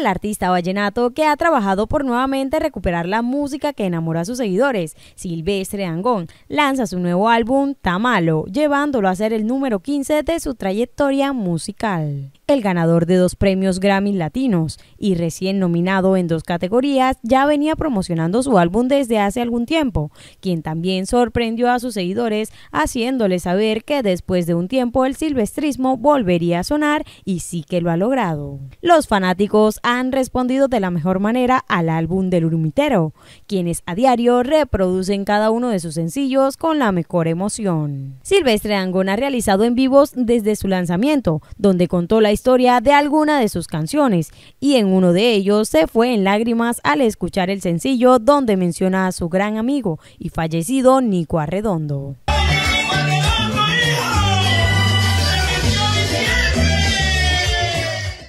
El artista vallenato que ha trabajado por nuevamente recuperar la música que enamora a sus seguidores, Silvestre Angón, lanza su nuevo álbum Tamalo, llevándolo a ser el número 15 de su trayectoria musical. El ganador de dos premios Grammy Latinos y recién nominado en dos categorías, ya venía promocionando su álbum desde hace algún tiempo, quien también sorprendió a sus seguidores haciéndoles saber que después de un tiempo el silvestrismo volvería a sonar y sí que lo ha logrado. Los fanáticos han respondido de la mejor manera al álbum del Urumitero, quienes a diario reproducen cada uno de sus sencillos con la mejor emoción. Silvestre Angón ha realizado en vivos desde su lanzamiento, donde contó la historia de alguna de sus canciones, y en uno de ellos se fue en lágrimas al escuchar el sencillo donde menciona a su gran amigo y fallecido Nico Arredondo.